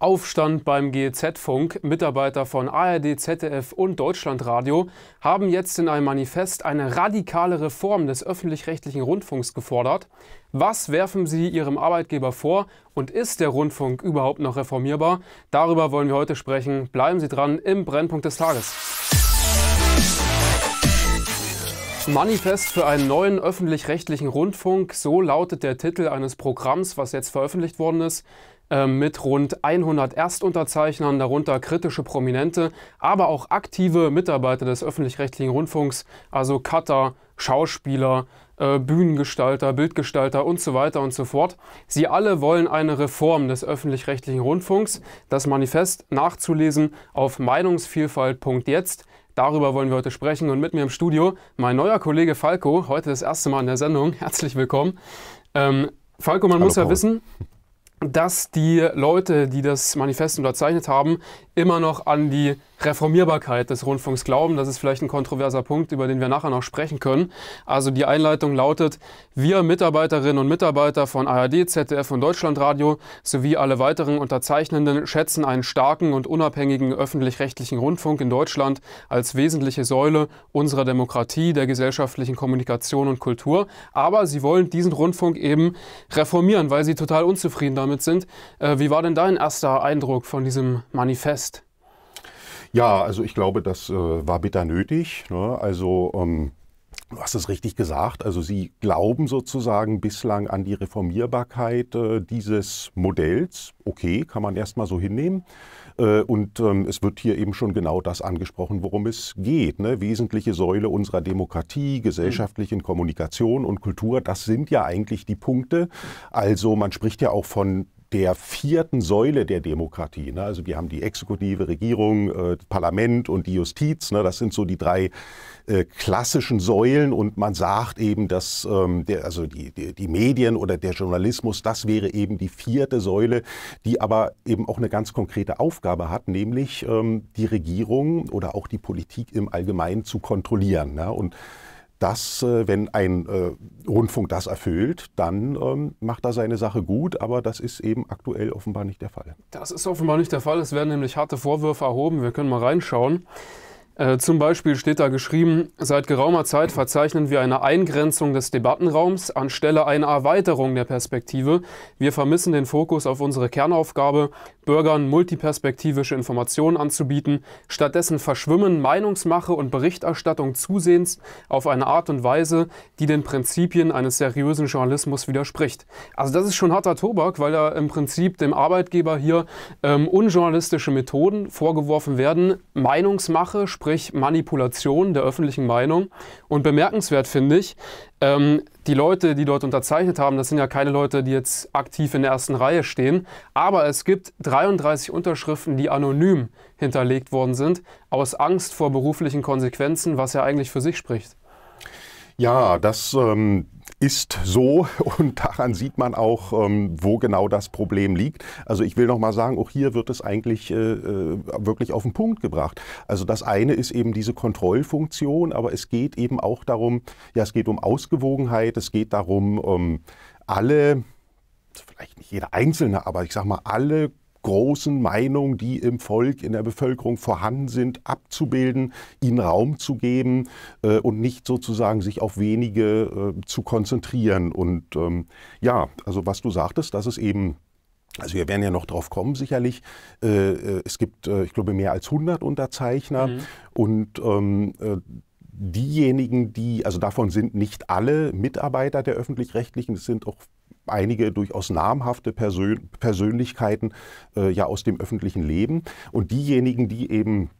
Aufstand beim GEZ-Funk. Mitarbeiter von ARD, ZDF und Deutschlandradio haben jetzt in einem Manifest eine radikale Reform des öffentlich-rechtlichen Rundfunks gefordert. Was werfen Sie Ihrem Arbeitgeber vor und ist der Rundfunk überhaupt noch reformierbar? Darüber wollen wir heute sprechen. Bleiben Sie dran im Brennpunkt des Tages. Manifest für einen neuen öffentlich-rechtlichen Rundfunk, so lautet der Titel eines Programms, was jetzt veröffentlicht worden ist. Ähm, mit rund 100 Erstunterzeichnern, darunter kritische Prominente, aber auch aktive Mitarbeiter des öffentlich-rechtlichen Rundfunks, also Cutter, Schauspieler, äh, Bühnengestalter, Bildgestalter und so weiter und so fort. Sie alle wollen eine Reform des öffentlich-rechtlichen Rundfunks. Das Manifest nachzulesen auf meinungsvielfalt.jetzt. Darüber wollen wir heute sprechen und mit mir im Studio mein neuer Kollege Falco, heute das erste Mal in der Sendung. Herzlich willkommen. Ähm, Falco, man Hallo, muss ja Paul. wissen, dass die Leute, die das Manifest unterzeichnet haben, immer noch an die Reformierbarkeit des Rundfunks glauben. Das ist vielleicht ein kontroverser Punkt, über den wir nachher noch sprechen können. Also die Einleitung lautet, wir Mitarbeiterinnen und Mitarbeiter von ARD, ZDF und Deutschlandradio sowie alle weiteren Unterzeichnenden schätzen einen starken und unabhängigen öffentlich-rechtlichen Rundfunk in Deutschland als wesentliche Säule unserer Demokratie, der gesellschaftlichen Kommunikation und Kultur. Aber sie wollen diesen Rundfunk eben reformieren, weil sie total unzufrieden damit sind. Äh, wie war denn dein erster Eindruck von diesem Manifest? Ja, also ich glaube, das äh, war bitter nötig. Ne? Also ähm, Du hast es richtig gesagt. Also Sie glauben sozusagen bislang an die Reformierbarkeit äh, dieses Modells. Okay, kann man erstmal so hinnehmen. Äh, und ähm, es wird hier eben schon genau das angesprochen, worum es geht. Ne? Wesentliche Säule unserer Demokratie, gesellschaftlichen Kommunikation und Kultur, das sind ja eigentlich die Punkte. Also man spricht ja auch von der vierten Säule der Demokratie. Ne? Also wir haben die exekutive Regierung, äh, Parlament und die Justiz. Ne? Das sind so die drei äh, klassischen Säulen. Und man sagt eben, dass ähm, der, also die, die, die Medien oder der Journalismus, das wäre eben die vierte Säule, die aber eben auch eine ganz konkrete Aufgabe hat, nämlich ähm, die Regierung oder auch die Politik im Allgemeinen zu kontrollieren. Ne? Und dass, äh, wenn ein äh, Rundfunk das erfüllt, dann ähm, macht er seine Sache gut, aber das ist eben aktuell offenbar nicht der Fall. Das ist offenbar nicht der Fall. Es werden nämlich harte Vorwürfe erhoben. Wir können mal reinschauen. Äh, zum Beispiel steht da geschrieben, seit geraumer Zeit verzeichnen wir eine Eingrenzung des Debattenraums anstelle einer Erweiterung der Perspektive. Wir vermissen den Fokus auf unsere Kernaufgabe, Bürgern multiperspektivische Informationen anzubieten. Stattdessen verschwimmen Meinungsmache und Berichterstattung zusehends auf eine Art und Weise, die den Prinzipien eines seriösen Journalismus widerspricht. Also das ist schon harter Tobak, weil da im Prinzip dem Arbeitgeber hier ähm, unjournalistische Methoden vorgeworfen werden. Meinungsmache, sprich Manipulation der öffentlichen Meinung. Und bemerkenswert finde ich, ähm, die Leute, die dort unterzeichnet haben, das sind ja keine Leute, die jetzt aktiv in der ersten Reihe stehen, aber es gibt 33 Unterschriften, die anonym hinterlegt worden sind, aus Angst vor beruflichen Konsequenzen, was ja eigentlich für sich spricht. Ja, das ähm, ist so und daran sieht man auch, ähm, wo genau das Problem liegt. Also ich will noch mal sagen, auch hier wird es eigentlich äh, äh, wirklich auf den Punkt gebracht. Also das eine ist eben diese Kontrollfunktion, aber es geht eben auch darum, ja, es geht um Ausgewogenheit, es geht darum, ähm, alle vielleicht nicht jeder einzelne, aber ich sage mal, alle großen Meinungen, die im Volk, in der Bevölkerung vorhanden sind, abzubilden, ihnen Raum zu geben äh, und nicht sozusagen sich auf wenige äh, zu konzentrieren. Und ähm, ja, also was du sagtest, dass es eben also wir werden ja noch drauf kommen, sicherlich. Äh, äh, es gibt, äh, ich glaube, mehr als 100 Unterzeichner. Mhm. Und ähm, diejenigen, die, also davon sind nicht alle Mitarbeiter der öffentlich-rechtlichen, es sind auch einige durchaus namhafte Persön Persönlichkeiten äh, ja aus dem öffentlichen Leben. Und diejenigen, die eben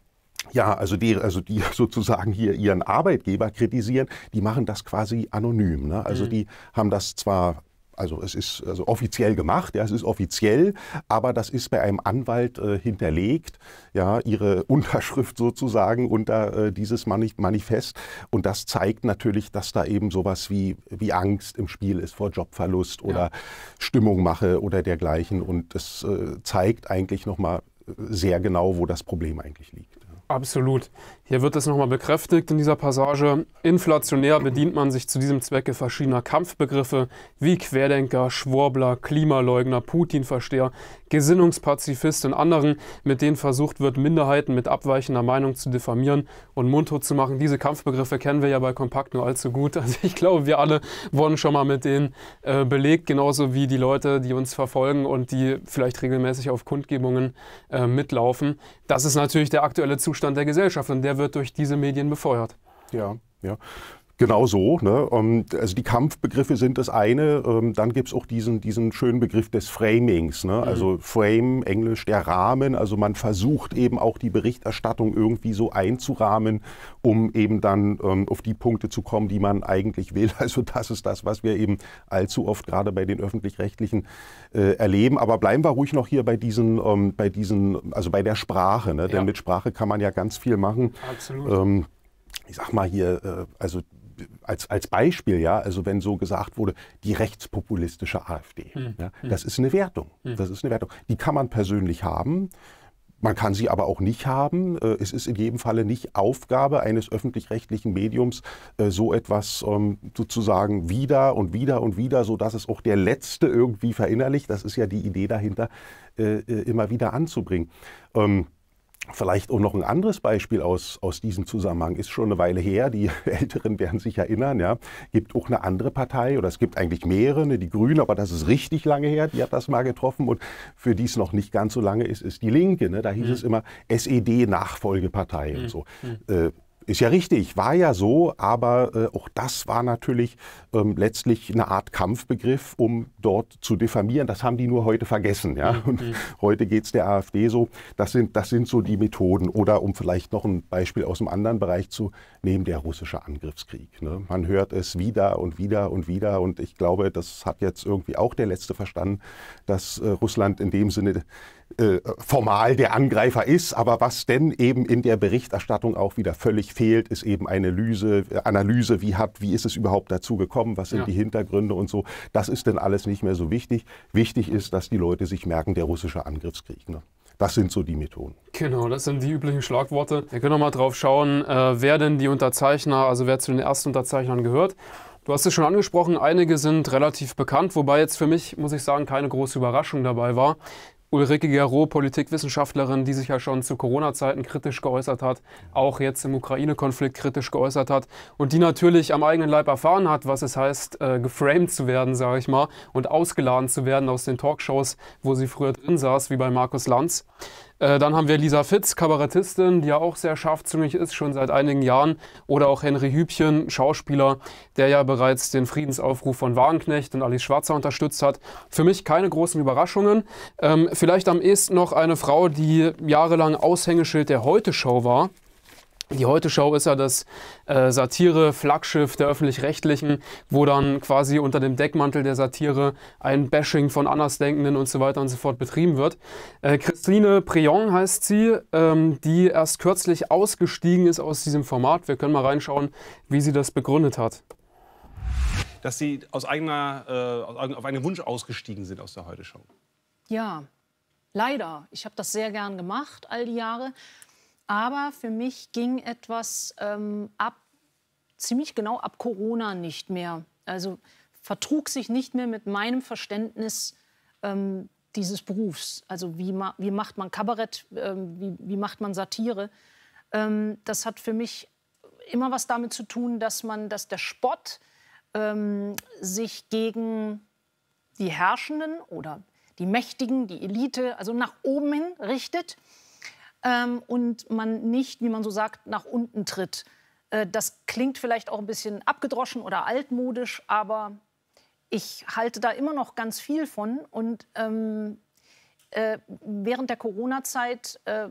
ja, also die, also die sozusagen hier ihren Arbeitgeber kritisieren, die machen das quasi anonym. Ne? Also mhm. die haben das zwar also es ist also offiziell gemacht, ja, es ist offiziell, aber das ist bei einem Anwalt äh, hinterlegt, ja, ihre Unterschrift sozusagen unter äh, dieses Manif Manifest. Und das zeigt natürlich, dass da eben sowas wie, wie Angst im Spiel ist vor Jobverlust oder ja. Stimmung mache oder dergleichen. Und es äh, zeigt eigentlich nochmal äh, sehr genau, wo das Problem eigentlich liegt. Absolut. Hier wird es nochmal bekräftigt in dieser Passage. Inflationär bedient man sich zu diesem Zwecke verschiedener Kampfbegriffe wie Querdenker, Schwurbler, Klimaleugner, Putin-Versteher, Gesinnungspazifist und anderen, mit denen versucht wird, Minderheiten mit abweichender Meinung zu diffamieren und mundtot zu machen. Diese Kampfbegriffe kennen wir ja bei Kompakt nur allzu gut. Also ich glaube, wir alle wurden schon mal mit denen äh, belegt, genauso wie die Leute, die uns verfolgen und die vielleicht regelmäßig auf Kundgebungen äh, mitlaufen. Das ist natürlich der aktuelle Zustand der Gesellschaft und der er wird durch diese Medien befeuert. Ja, ja. Genau so. Ne? Ähm, also die Kampfbegriffe sind das eine. Ähm, dann gibt es auch diesen, diesen schönen Begriff des Framings. Ne? Mhm. Also Frame, Englisch, der Rahmen. Also man versucht eben auch die Berichterstattung irgendwie so einzurahmen, um eben dann ähm, auf die Punkte zu kommen, die man eigentlich will. Also das ist das, was wir eben allzu oft gerade bei den öffentlich-rechtlichen äh, erleben. Aber bleiben wir ruhig noch hier bei diesen, ähm, bei diesen, also bei der Sprache. Ne? Ja. Denn mit Sprache kann man ja ganz viel machen. Absolut. Ähm, ich sag mal hier, äh, also als, als Beispiel, ja, also wenn so gesagt wurde, die rechtspopulistische AfD. Mhm. Ja, hm. das ist eine Wertung. Hm. Das ist eine Wertung. Die kann man persönlich haben. Man kann sie aber auch nicht haben. Äh, es ist in jedem Falle nicht Aufgabe eines öffentlich-rechtlichen Mediums, äh, so etwas ähm, sozusagen wieder und wieder und wieder, so dass es auch der Letzte irgendwie verinnerlicht. Das ist ja die Idee dahinter, äh, immer wieder anzubringen. Ähm, Vielleicht auch noch ein anderes Beispiel aus, aus diesem Zusammenhang, ist schon eine Weile her, die Älteren werden sich erinnern, ja, gibt auch eine andere Partei oder es gibt eigentlich mehrere, ne, die Grünen, aber das ist richtig lange her, die hat das mal getroffen und für die es noch nicht ganz so lange ist, ist die Linke. Ne, da hieß mhm. es immer SED-Nachfolgepartei mhm. und so. Mhm. Äh, ist ja richtig, war ja so, aber äh, auch das war natürlich ähm, letztlich eine Art Kampfbegriff, um dort zu diffamieren. Das haben die nur heute vergessen. Ja? Mhm, und mhm. heute geht es der AfD so. Das sind, das sind so die Methoden. Oder um vielleicht noch ein Beispiel aus einem anderen Bereich zu nehmen, der russische Angriffskrieg. Ne? Man hört es wieder und wieder und wieder. Und ich glaube, das hat jetzt irgendwie auch der Letzte verstanden, dass äh, Russland in dem Sinne äh, formal der Angreifer ist. Aber was denn eben in der Berichterstattung auch wieder völlig fehlt, ist eben eine Lyse, äh, Analyse, wie, hat, wie ist es überhaupt dazu gekommen, was sind ja. die Hintergründe und so. Das ist denn alles nicht mehr so wichtig. Wichtig ist, dass die Leute sich merken, der russische Angriffskrieg. Ne? Das sind so die Methoden. Genau, das sind die üblichen Schlagworte. Wir können nochmal drauf schauen, äh, wer denn die Unterzeichner, also wer zu den ersten Unterzeichnern gehört. Du hast es schon angesprochen, einige sind relativ bekannt, wobei jetzt für mich, muss ich sagen, keine große Überraschung dabei war. Ulrike Gero, Politikwissenschaftlerin, die sich ja schon zu Corona-Zeiten kritisch geäußert hat, auch jetzt im Ukraine-Konflikt kritisch geäußert hat und die natürlich am eigenen Leib erfahren hat, was es heißt, äh, geframed zu werden, sage ich mal, und ausgeladen zu werden aus den Talkshows, wo sie früher drin saß, wie bei Markus Lanz. Äh, dann haben wir Lisa Fitz, Kabarettistin, die ja auch sehr scharfzüngig ist, schon seit einigen Jahren. Oder auch Henry Hübchen, Schauspieler, der ja bereits den Friedensaufruf von Wagenknecht und Alice Schwarzer unterstützt hat. Für mich keine großen Überraschungen. Ähm, vielleicht am ehesten noch eine Frau, die jahrelang Aushängeschild der Heute-Show war, die Heute-Show ist ja das äh, Satire-Flaggschiff der Öffentlich-Rechtlichen, wo dann quasi unter dem Deckmantel der Satire ein Bashing von Andersdenkenden und so weiter und so fort betrieben wird. Äh, Christine Prion heißt sie, ähm, die erst kürzlich ausgestiegen ist aus diesem Format. Wir können mal reinschauen, wie sie das begründet hat. Dass Sie aus eigener, äh, auf einen Wunsch ausgestiegen sind aus der Heute-Show. Ja, leider. Ich habe das sehr gern gemacht all die Jahre. Aber für mich ging etwas ähm, ab, ziemlich genau ab Corona nicht mehr. Also vertrug sich nicht mehr mit meinem Verständnis ähm, dieses Berufs. Also wie, ma wie macht man Kabarett, ähm, wie, wie, macht man Satire. Ähm, das hat für mich immer was damit zu tun, dass man, dass der Spott ähm, sich gegen die Herrschenden oder die Mächtigen, die Elite, also nach oben hin richtet ähm, und man nicht, wie man so sagt, nach unten tritt. Äh, das klingt vielleicht auch ein bisschen abgedroschen oder altmodisch, aber ich halte da immer noch ganz viel von und ähm, äh, während der Corona-Zeit äh,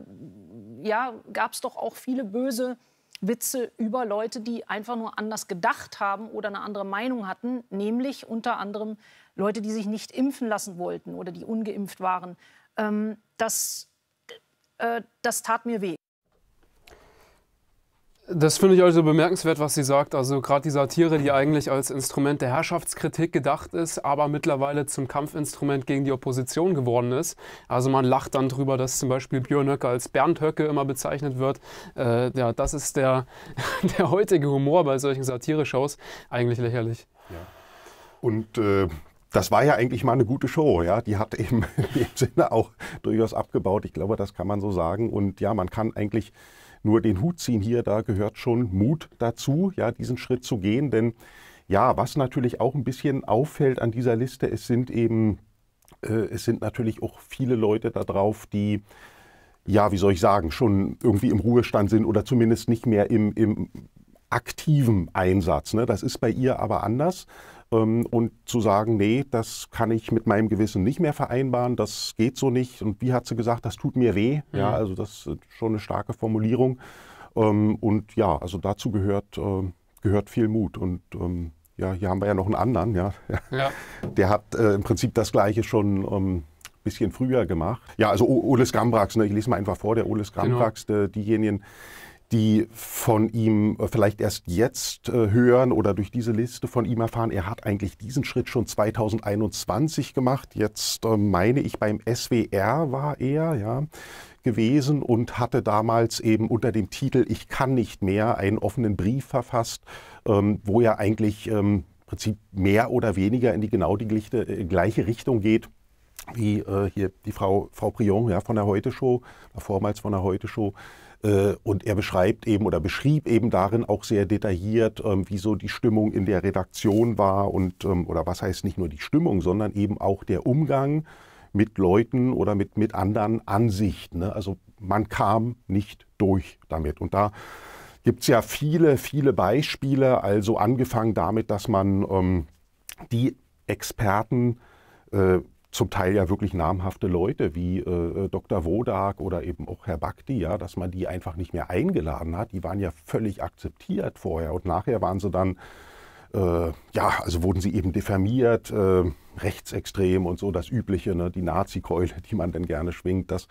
ja, gab es doch auch viele böse Witze über Leute, die einfach nur anders gedacht haben oder eine andere Meinung hatten, nämlich unter anderem Leute, die sich nicht impfen lassen wollten oder die ungeimpft waren. Ähm, das äh, das tat mir weh. Das finde ich also bemerkenswert, was sie sagt. Also gerade die Satire, die eigentlich als Instrument der Herrschaftskritik gedacht ist, aber mittlerweile zum Kampfinstrument gegen die Opposition geworden ist. Also man lacht dann drüber, dass zum Beispiel Björn Höcke als Bernd Höcke immer bezeichnet wird. Äh, ja, das ist der, der heutige Humor bei solchen Satire-Shows eigentlich lächerlich. Ja. Und äh, das war ja eigentlich mal eine gute Show, ja. Die hat eben im Sinne auch durchaus abgebaut. Ich glaube, das kann man so sagen. Und ja, man kann eigentlich nur den Hut ziehen hier. Da gehört schon Mut dazu, ja, diesen Schritt zu gehen. Denn ja, was natürlich auch ein bisschen auffällt an dieser Liste, es sind eben, äh, es sind natürlich auch viele Leute da drauf, die ja, wie soll ich sagen, schon irgendwie im Ruhestand sind oder zumindest nicht mehr im, im aktiven Einsatz. Ne? Das ist bei ihr aber anders. Ähm, und zu sagen, nee, das kann ich mit meinem Gewissen nicht mehr vereinbaren, das geht so nicht. Und wie hat sie gesagt, das tut mir weh. Ja, mhm. also das ist schon eine starke Formulierung. Ähm, und ja, also dazu gehört, ähm, gehört viel Mut. Und ja, hier haben wir ja noch einen anderen, ja. ja. Der hat äh, im Prinzip das Gleiche schon ein ähm, bisschen früher gemacht. Ja, also Oles Gambrax, ne? ich lese mal einfach vor, der Oles genau. Gambrax, genau. der, diejenigen, die von ihm vielleicht erst jetzt äh, hören oder durch diese Liste von ihm erfahren, er hat eigentlich diesen Schritt schon 2021 gemacht. Jetzt äh, meine ich, beim SWR war er, ja gewesen und hatte damals eben unter dem Titel Ich kann nicht mehr einen offenen Brief verfasst, ähm, wo er eigentlich ähm, im Prinzip mehr oder weniger in die genau die äh, gleiche Richtung geht wie hier die Frau, Frau Prion ja, von der Heute Show, vormals von der Heute Show, äh, und er beschreibt eben oder beschrieb eben darin auch sehr detailliert, ähm, wie so die Stimmung in der Redaktion war und, ähm, oder was heißt nicht nur die Stimmung, sondern eben auch der Umgang mit Leuten oder mit, mit anderen Ansichten. Ne? Also man kam nicht durch damit. Und da gibt es ja viele, viele Beispiele, also angefangen damit, dass man ähm, die Experten äh, zum Teil ja wirklich namhafte Leute wie äh, äh Dr. Wodak oder eben auch Herr Bakti, ja, dass man die einfach nicht mehr eingeladen hat. Die waren ja völlig akzeptiert vorher und nachher waren sie dann äh, ja, also wurden sie eben diffamiert, äh, rechtsextrem und so, das Übliche, ne? die Nazi-Keule, die man dann gerne schwingt, das,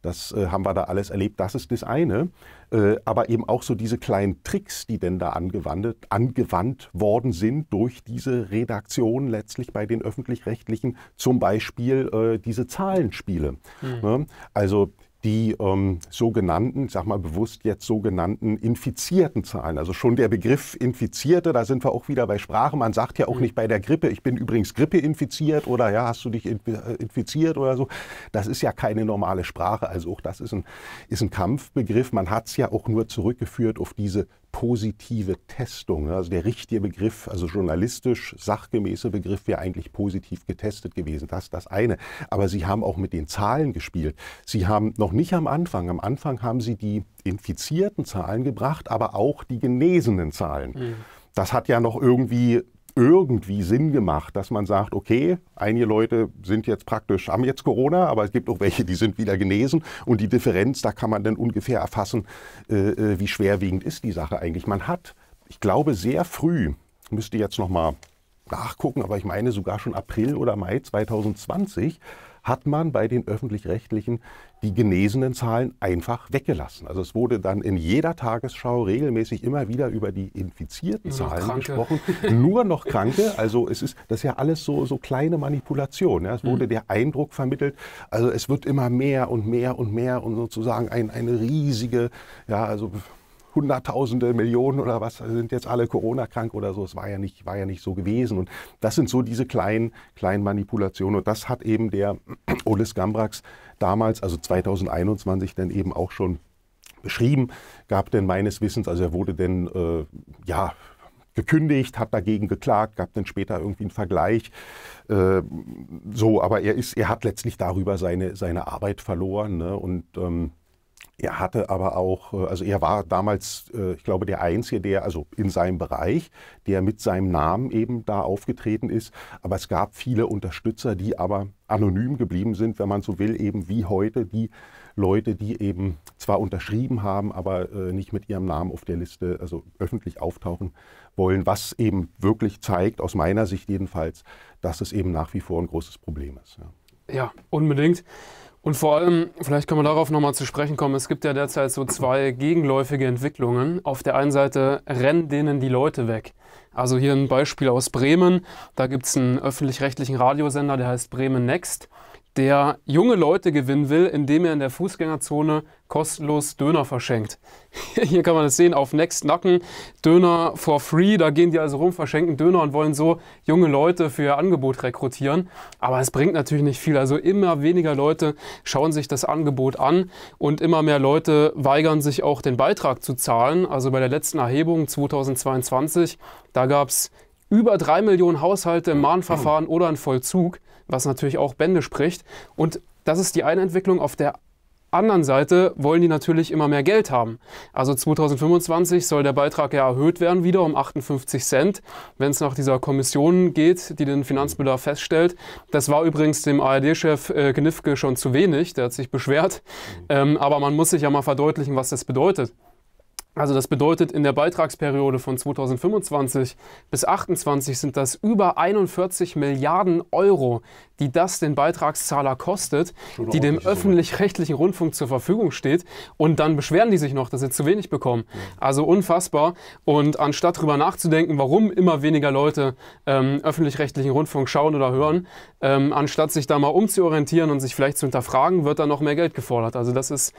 das äh, haben wir da alles erlebt. Das ist das eine. Äh, aber eben auch so diese kleinen Tricks, die denn da angewandt, angewandt worden sind durch diese Redaktion letztlich bei den Öffentlich-Rechtlichen, zum Beispiel äh, diese Zahlenspiele. Mhm. Ne? Also die ähm, sogenannten, ich sag mal bewusst jetzt sogenannten infizierten Zahlen. Also schon der Begriff Infizierte, da sind wir auch wieder bei Sprache. Man sagt ja auch mhm. nicht bei der Grippe, ich bin übrigens Grippe infiziert oder ja, hast du dich äh, infiziert oder so. Das ist ja keine normale Sprache. Also auch das ist ein, ist ein Kampfbegriff. Man hat es ja auch nur zurückgeführt auf diese positive Testung. Also der richtige Begriff, also journalistisch sachgemäße Begriff wäre eigentlich positiv getestet gewesen. Das ist das eine. Aber Sie haben auch mit den Zahlen gespielt. Sie haben noch nicht am Anfang, am Anfang haben Sie die infizierten Zahlen gebracht, aber auch die genesenen Zahlen. Mhm das hat ja noch irgendwie irgendwie Sinn gemacht, dass man sagt, okay, einige Leute sind jetzt praktisch, haben jetzt Corona, aber es gibt auch welche, die sind wieder genesen und die Differenz, da kann man dann ungefähr erfassen, äh, äh wie schwerwiegend ist die Sache eigentlich. Man hat, ich glaube, sehr früh, müsste jetzt nochmal nachgucken, aber ich meine sogar schon April oder Mai 2020, hat man bei den öffentlich-rechtlichen die genesenen Zahlen einfach weggelassen. Also es wurde dann in jeder Tagesschau regelmäßig immer wieder über die infizierten Nur Zahlen gesprochen. Nur noch Kranke. Also es ist, das ist ja alles so, so kleine Manipulation. Ja. Es wurde mhm. der Eindruck vermittelt, also es wird immer mehr und mehr und mehr und sozusagen ein, eine riesige, ja, also Hunderttausende, Millionen oder was also sind jetzt alle Corona krank oder so. Es war ja nicht, war ja nicht so gewesen. Und das sind so diese kleinen, kleinen Manipulationen. Und das hat eben der Oles Gambrax damals, also 2021, dann eben auch schon beschrieben. Gab denn meines Wissens, also er wurde denn, äh, ja, gekündigt, hat dagegen geklagt, gab dann später irgendwie einen Vergleich. Äh, so, aber er ist, er hat letztlich darüber seine, seine Arbeit verloren. Ne? Und ähm, er hatte aber auch, äh, also er war damals, äh, ich glaube, der Einzige, der, also in seinem Bereich, der mit seinem Namen eben da aufgetreten ist. Aber es gab viele Unterstützer, die aber anonym geblieben sind, wenn man so will, eben wie heute die Leute, die eben zwar unterschrieben haben, aber äh, nicht mit ihrem Namen auf der Liste, also öffentlich auftauchen wollen, was eben wirklich zeigt, aus meiner Sicht jedenfalls, dass es eben nach wie vor ein großes Problem ist. Ja, ja unbedingt. Und vor allem, vielleicht können wir darauf nochmal zu sprechen kommen, es gibt ja derzeit so zwei gegenläufige Entwicklungen. Auf der einen Seite rennen denen die Leute weg. Also hier ein Beispiel aus Bremen. Da gibt es einen öffentlich-rechtlichen Radiosender, der heißt Bremen Next der junge Leute gewinnen will, indem er in der Fußgängerzone kostenlos Döner verschenkt. Hier kann man es sehen auf Next Nacken, Döner for free, da gehen die also rum, verschenken Döner und wollen so junge Leute für ihr Angebot rekrutieren. Aber es bringt natürlich nicht viel, also immer weniger Leute schauen sich das Angebot an und immer mehr Leute weigern sich auch den Beitrag zu zahlen. Also bei der letzten Erhebung 2022, da gab es über drei Millionen Haushalte im Mahnverfahren oder in Vollzug was natürlich auch Bände spricht. Und das ist die eine Entwicklung. Auf der anderen Seite wollen die natürlich immer mehr Geld haben. Also 2025 soll der Beitrag ja erhöht werden, wieder um 58 Cent, wenn es nach dieser Kommission geht, die den Finanzbedarf feststellt. Das war übrigens dem ARD-Chef äh, Knifke schon zu wenig, der hat sich beschwert. Mhm. Ähm, aber man muss sich ja mal verdeutlichen, was das bedeutet. Also das bedeutet, in der Beitragsperiode von 2025 bis 2028 sind das über 41 Milliarden Euro, die das den Beitragszahler kostet, die dem öffentlich-rechtlichen Rundfunk zur Verfügung steht. Und dann beschweren die sich noch, dass sie zu wenig bekommen. Also unfassbar. Und anstatt darüber nachzudenken, warum immer weniger Leute ähm, öffentlich-rechtlichen Rundfunk schauen oder hören, ähm, anstatt sich da mal umzuorientieren und sich vielleicht zu hinterfragen, wird da noch mehr Geld gefordert. Also das ist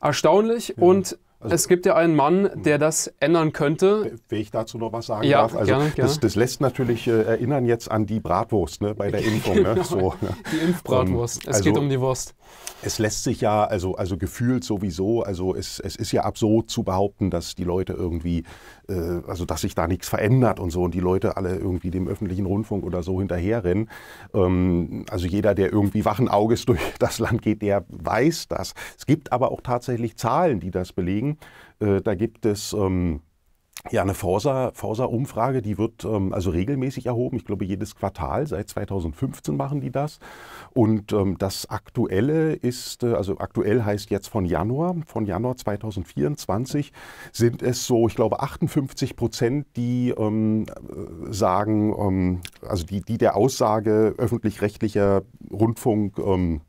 erstaunlich ja. und also es gibt ja einen Mann, der das ändern könnte. Wenn ich dazu noch was sagen ja, darf? Also gerne, gerne. Das, das, lässt natürlich äh, erinnern jetzt an die Bratwurst ne, bei der Impfung. Ne? genau. ne? so, Die Impfbratwurst. es also, geht um die Wurst. Es lässt sich ja, also, also gefühlt sowieso, also es, es ist ja absurd zu behaupten, dass die Leute irgendwie, äh, also dass sich da nichts verändert und so und die Leute alle irgendwie dem öffentlichen Rundfunk oder so hinterherrennen. Ähm, also jeder, der irgendwie wachen Auges durch das Land geht, der weiß das. Es gibt aber auch tatsächlich Zahlen, die das belegen. Unternehmen. Äh, da gibt es ähm, ja, eine Forsa-Umfrage, die wird ähm, also regelmäßig erhoben. Ich glaube, jedes Quartal, seit 2015 machen die das. Und ähm, das Aktuelle ist, äh, also aktuell heißt jetzt von Januar, von Januar 2024 sind es so, ich glaube, 58 Prozent, die ähm, äh, sagen, ähm, also die, die der Aussage öffentlich-rechtlicher Rundfunk ähm,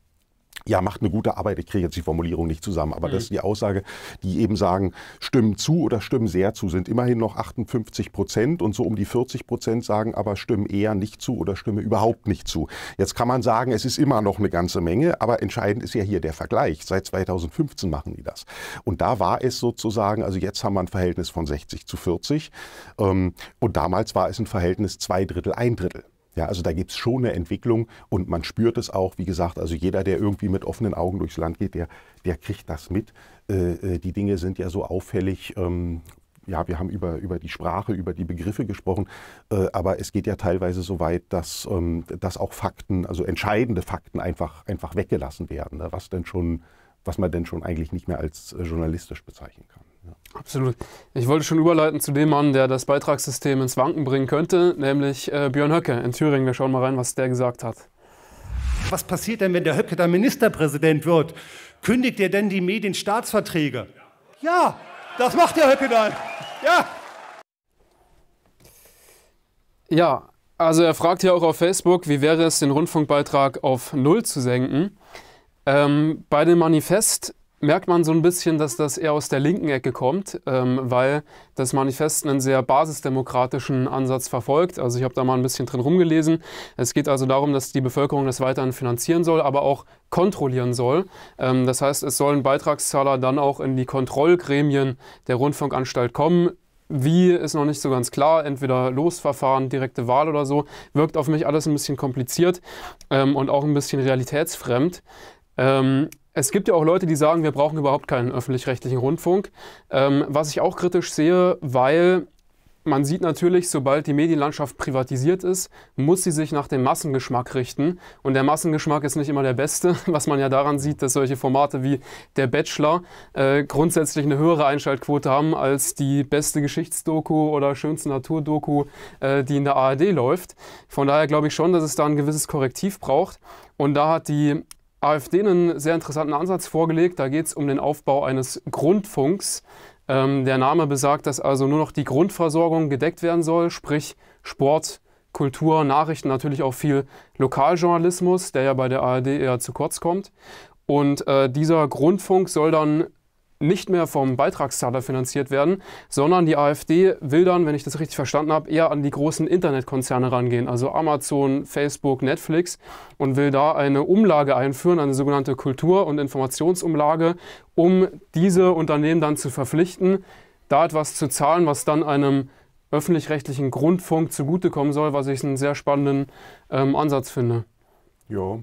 ja, macht eine gute Arbeit. Ich kriege jetzt die Formulierung nicht zusammen, aber mhm. das ist die Aussage, die eben sagen, stimmen zu oder stimmen sehr zu, sind immerhin noch 58 Prozent und so um die 40 Prozent sagen aber stimmen eher nicht zu oder stimmen überhaupt nicht zu. Jetzt kann man sagen, es ist immer noch eine ganze Menge, aber entscheidend ist ja hier der Vergleich. Seit 2015 machen die das. Und da war es sozusagen, also jetzt haben wir ein Verhältnis von 60 zu 40 ähm, und damals war es ein Verhältnis zwei Drittel, ein Drittel. Ja, also da gibt es schon eine Entwicklung und man spürt es auch, wie gesagt, also jeder, der irgendwie mit offenen Augen durchs Land geht, der, der kriegt das mit. Äh, äh, die Dinge sind ja so auffällig. Ähm, ja, wir haben über, über die Sprache, über die Begriffe gesprochen, äh, aber es geht ja teilweise so weit, dass, ähm, dass auch Fakten, also entscheidende Fakten einfach, einfach weggelassen werden, ne? was, denn schon, was man denn schon eigentlich nicht mehr als äh, journalistisch bezeichnen kann. Absolut. Ich wollte schon überleiten zu dem Mann, der das Beitragssystem ins Wanken bringen könnte, nämlich äh, Björn Höcke in Thüringen. Wir schauen mal rein, was der gesagt hat. Was passiert denn, wenn der Höcke dann Ministerpräsident wird? Kündigt er denn die Medienstaatsverträge? Ja, das macht der Höcke dann. Ja. Ja, also er fragt ja auch auf Facebook, wie wäre es, den Rundfunkbeitrag auf Null zu senken? Ähm, bei dem Manifest merkt man so ein bisschen, dass das eher aus der linken Ecke kommt, ähm, weil das Manifest einen sehr basisdemokratischen Ansatz verfolgt. Also ich habe da mal ein bisschen drin rumgelesen. Es geht also darum, dass die Bevölkerung das weiterhin finanzieren soll, aber auch kontrollieren soll. Ähm, das heißt, es sollen Beitragszahler dann auch in die Kontrollgremien der Rundfunkanstalt kommen. Wie ist noch nicht so ganz klar, entweder Losverfahren, direkte Wahl oder so. Wirkt auf mich alles ein bisschen kompliziert ähm, und auch ein bisschen realitätsfremd ähm, es gibt ja auch Leute, die sagen, wir brauchen überhaupt keinen öffentlich-rechtlichen Rundfunk. Ähm, was ich auch kritisch sehe, weil man sieht natürlich, sobald die Medienlandschaft privatisiert ist, muss sie sich nach dem Massengeschmack richten. Und der Massengeschmack ist nicht immer der beste, was man ja daran sieht, dass solche Formate wie Der Bachelor äh, grundsätzlich eine höhere Einschaltquote haben als die beste Geschichtsdoku oder schönste Naturdoku, äh, die in der ARD läuft. Von daher glaube ich schon, dass es da ein gewisses Korrektiv braucht. Und da hat die AfD einen sehr interessanten Ansatz vorgelegt. Da geht es um den Aufbau eines Grundfunks. Ähm, der Name besagt, dass also nur noch die Grundversorgung gedeckt werden soll, sprich Sport, Kultur, Nachrichten, natürlich auch viel Lokaljournalismus, der ja bei der ARD eher zu kurz kommt. Und äh, dieser Grundfunk soll dann nicht mehr vom Beitragszahler finanziert werden, sondern die AfD will dann, wenn ich das richtig verstanden habe, eher an die großen Internetkonzerne rangehen, also Amazon, Facebook, Netflix und will da eine Umlage einführen, eine sogenannte Kultur- und Informationsumlage, um diese Unternehmen dann zu verpflichten, da etwas zu zahlen, was dann einem öffentlich-rechtlichen Grundfunk zugutekommen soll, was ich einen sehr spannenden ähm, Ansatz finde. Ja,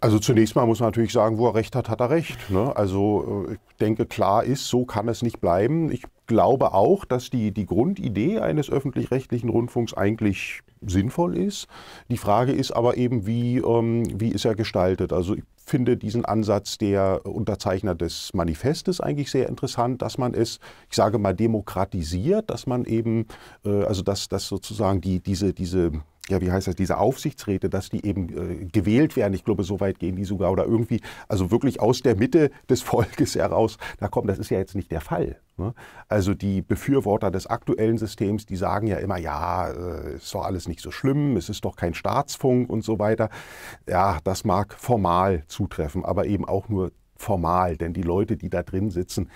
also zunächst mal muss man natürlich sagen, wo er recht hat, hat er recht. Ne? Also äh, ich denke, klar ist, so kann es nicht bleiben. Ich glaube auch, dass die, die Grundidee eines öffentlich-rechtlichen Rundfunks eigentlich sinnvoll ist. Die Frage ist aber eben, wie, ähm, wie ist er gestaltet? Also ich finde diesen Ansatz der Unterzeichner des Manifestes eigentlich sehr interessant, dass man es, ich sage mal, demokratisiert, dass man eben, äh, also dass, dass sozusagen die, diese, diese ja, wie heißt das, diese Aufsichtsräte, dass die eben äh, gewählt werden. Ich glaube, so weit gehen die sogar oder irgendwie, also wirklich aus der Mitte des Volkes heraus. Na komm, das ist ja jetzt nicht der Fall. Ne? Also die Befürworter des aktuellen Systems, die sagen ja immer, ja, äh, ist doch alles nicht so schlimm, es ist doch kein Staatsfunk und so weiter. Ja, das mag formal zutreffen, aber eben auch nur formal, denn die Leute, die da drin sitzen,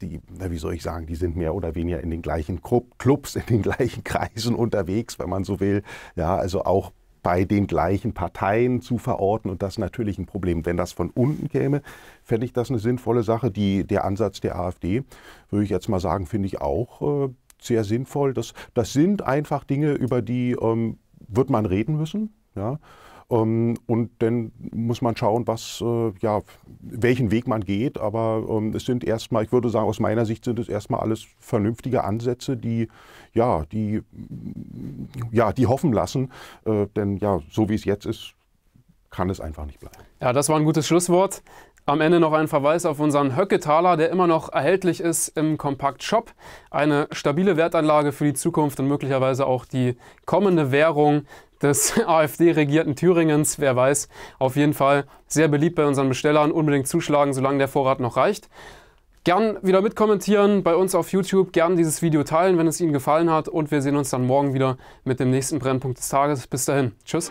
die, wie soll ich sagen, die sind mehr oder weniger in den gleichen Clubs, in den gleichen Kreisen unterwegs, wenn man so will. Ja, also auch bei den gleichen Parteien zu verorten und das ist natürlich ein Problem. Wenn das von unten käme, fände ich das eine sinnvolle Sache. Die, der Ansatz der AfD, würde ich jetzt mal sagen, finde ich auch äh, sehr sinnvoll. Das, das sind einfach Dinge, über die ähm, wird man reden müssen. Ja. Ähm, und dann muss man schauen, was, äh, ja, welchen Weg man geht. Aber ähm, es sind erstmal, ich würde sagen, aus meiner Sicht sind es erstmal alles vernünftige Ansätze, die, ja, die, ja, die hoffen lassen. Äh, denn ja, so wie es jetzt ist, kann es einfach nicht bleiben. Ja, das war ein gutes Schlusswort. Am Ende noch ein Verweis auf unseren Höcketaler, der immer noch erhältlich ist im Kompakt Shop. Eine stabile Wertanlage für die Zukunft und möglicherweise auch die kommende Währung des AfD-regierten Thüringens, wer weiß. Auf jeden Fall sehr beliebt bei unseren Bestellern. Unbedingt zuschlagen, solange der Vorrat noch reicht. Gern wieder mitkommentieren bei uns auf YouTube, gern dieses Video teilen, wenn es Ihnen gefallen hat und wir sehen uns dann morgen wieder mit dem nächsten Brennpunkt des Tages. Bis dahin, tschüss.